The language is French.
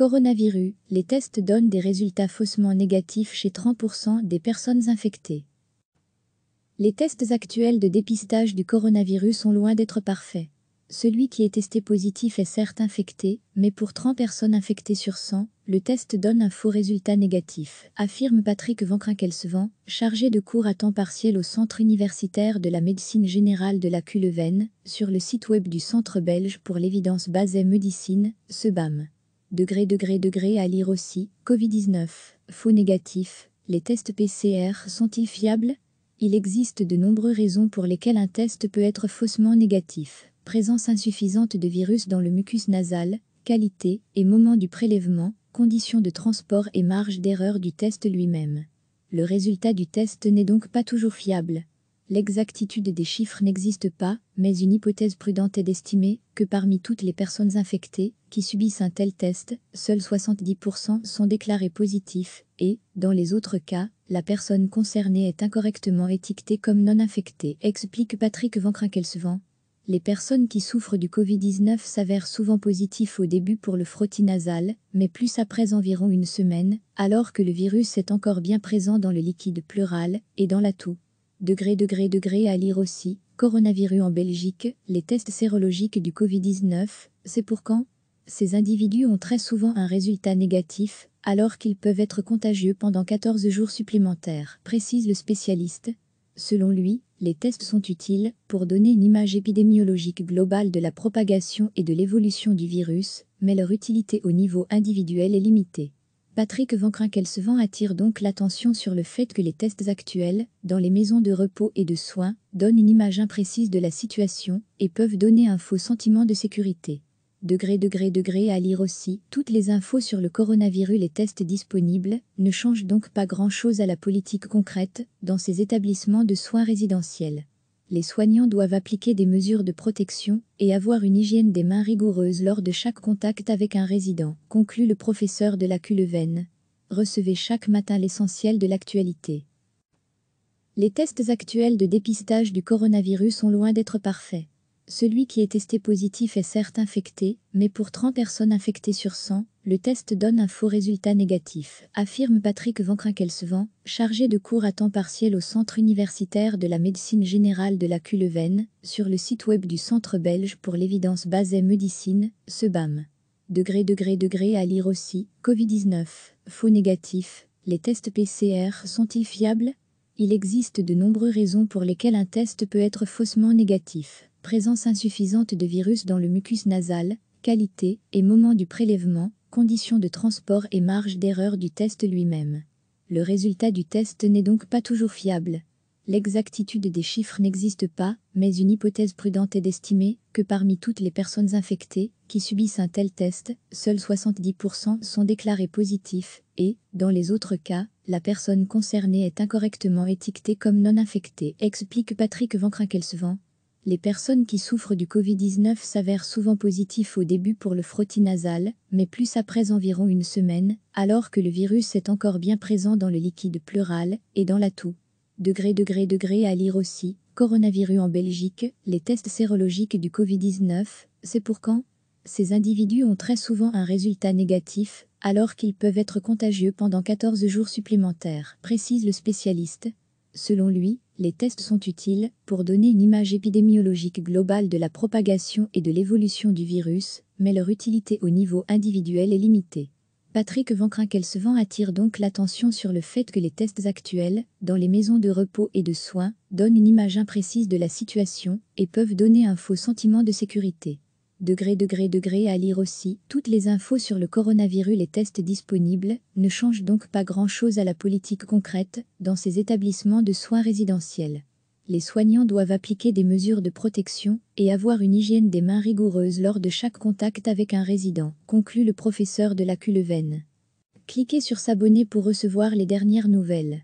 Coronavirus, les tests donnent des résultats faussement négatifs chez 30% des personnes infectées. Les tests actuels de dépistage du coronavirus sont loin d'être parfaits. Celui qui est testé positif est certes infecté, mais pour 30 personnes infectées sur 100, le test donne un faux résultat négatif, affirme Patrick Van chargé de cours à temps partiel au Centre universitaire de la médecine générale de la Culeven, sur le site web du Centre belge pour l'évidence basée médecine, SEBAM. Degré, degré, degré à lire aussi. Covid-19. Faux négatif. Les tests PCR sont-ils fiables Il existe de nombreuses raisons pour lesquelles un test peut être faussement négatif. Présence insuffisante de virus dans le mucus nasal, qualité et moment du prélèvement, conditions de transport et marge d'erreur du test lui-même. Le résultat du test n'est donc pas toujours fiable. L'exactitude des chiffres n'existe pas, mais une hypothèse prudente est d'estimer que parmi toutes les personnes infectées qui subissent un tel test, seuls 70% sont déclarés positifs et, dans les autres cas, la personne concernée est incorrectement étiquetée comme non infectée, explique Patrick Van vend Les personnes qui souffrent du Covid-19 s'avèrent souvent positives au début pour le frottis nasal, mais plus après environ une semaine, alors que le virus est encore bien présent dans le liquide pleural et dans la toux. Degré, degré, degré à lire aussi. Coronavirus en Belgique, les tests sérologiques du Covid-19, c'est pour quand Ces individus ont très souvent un résultat négatif, alors qu'ils peuvent être contagieux pendant 14 jours supplémentaires, précise le spécialiste. Selon lui, les tests sont utiles pour donner une image épidémiologique globale de la propagation et de l'évolution du virus, mais leur utilité au niveau individuel est limitée. Patrick Van vend attire donc l'attention sur le fait que les tests actuels, dans les maisons de repos et de soins, donnent une image imprécise de la situation et peuvent donner un faux sentiment de sécurité. Degré, degré, degré à lire aussi, toutes les infos sur le coronavirus, les tests disponibles, ne changent donc pas grand-chose à la politique concrète dans ces établissements de soins résidentiels les soignants doivent appliquer des mesures de protection et avoir une hygiène des mains rigoureuse lors de chaque contact avec un résident, conclut le professeur de la Culeven. Recevez chaque matin l'essentiel de l'actualité. Les tests actuels de dépistage du coronavirus sont loin d'être parfaits celui qui est testé positif est certes infecté, mais pour 30 personnes infectées sur 100, le test donne un faux résultat négatif, affirme Patrick Van Krakelsvan, chargé de cours à temps partiel au Centre universitaire de la médecine générale de la Culeven, sur le site web du Centre belge pour l'évidence basée médecine, SEBAM. Degré, degré, degré à lire aussi, Covid-19, faux négatif, les tests PCR sont-ils fiables Il existe de nombreuses raisons pour lesquelles un test peut être faussement négatif présence insuffisante de virus dans le mucus nasal, qualité et moment du prélèvement, conditions de transport et marge d'erreur du test lui-même. Le résultat du test n'est donc pas toujours fiable. L'exactitude des chiffres n'existe pas, mais une hypothèse prudente est d'estimer que parmi toutes les personnes infectées qui subissent un tel test, seuls 70% sont déclarés positifs et, dans les autres cas, la personne concernée est incorrectement étiquetée comme non infectée, explique Patrick Van les personnes qui souffrent du Covid-19 s'avèrent souvent positifs au début pour le frottis nasal, mais plus après environ une semaine, alors que le virus est encore bien présent dans le liquide pleural et dans la toux. Degré degré degré à lire aussi, coronavirus en Belgique, les tests sérologiques du Covid-19, c'est pour quand Ces individus ont très souvent un résultat négatif, alors qu'ils peuvent être contagieux pendant 14 jours supplémentaires, précise le spécialiste. Selon lui, les tests sont utiles pour donner une image épidémiologique globale de la propagation et de l'évolution du virus, mais leur utilité au niveau individuel est limitée. Patrick Van vend attire donc l'attention sur le fait que les tests actuels, dans les maisons de repos et de soins, donnent une image imprécise de la situation et peuvent donner un faux sentiment de sécurité degré, degré, degré à lire aussi. Toutes les infos sur le coronavirus, les tests disponibles, ne changent donc pas grand-chose à la politique concrète dans ces établissements de soins résidentiels. Les soignants doivent appliquer des mesures de protection et avoir une hygiène des mains rigoureuse lors de chaque contact avec un résident, conclut le professeur de la Culeven. Cliquez sur s'abonner pour recevoir les dernières nouvelles.